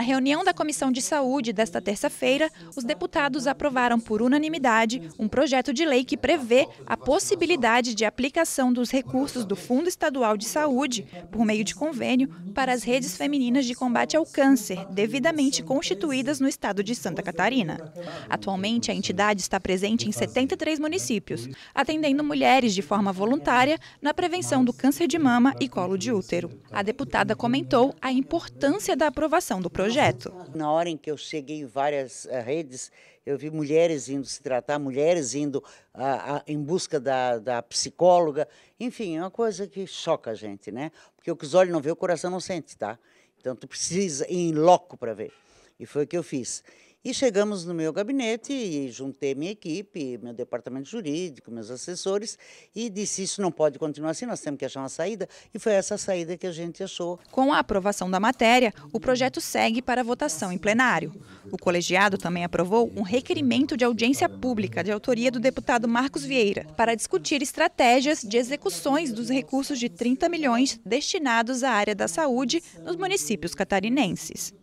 Na reunião da Comissão de Saúde desta terça-feira, os deputados aprovaram por unanimidade um projeto de lei que prevê a possibilidade de aplicação dos recursos do Fundo Estadual de Saúde, por meio de convênio, para as redes femininas de combate ao câncer, devidamente constituídas no estado de Santa Catarina. Atualmente, a entidade está presente em 73 municípios, atendendo mulheres de forma voluntária na prevenção do câncer de mama e colo de útero. A deputada comentou a importância da aprovação do projeto projeto. Na hora em que eu cheguei em várias eh, redes, eu vi mulheres indo se tratar, mulheres indo em busca da, da, psicóloga. Enfim, é uma coisa que choca a gente, né? Porque o que os olhos não vê, o coração não sente, tá? Então, tu precisa ir em loco para ver. E foi o que eu fiz. E chegamos no meu gabinete e juntei minha equipe, meu departamento jurídico, meus assessores e disse isso não pode continuar assim, nós temos que achar uma saída e foi essa saída que a gente achou. Com a aprovação da matéria, o projeto segue para votação em plenário. O colegiado também aprovou um requerimento de audiência pública de autoria do deputado Marcos Vieira para discutir estratégias de execuções dos recursos de 30 milhões destinados à área da saúde nos municípios catarinenses.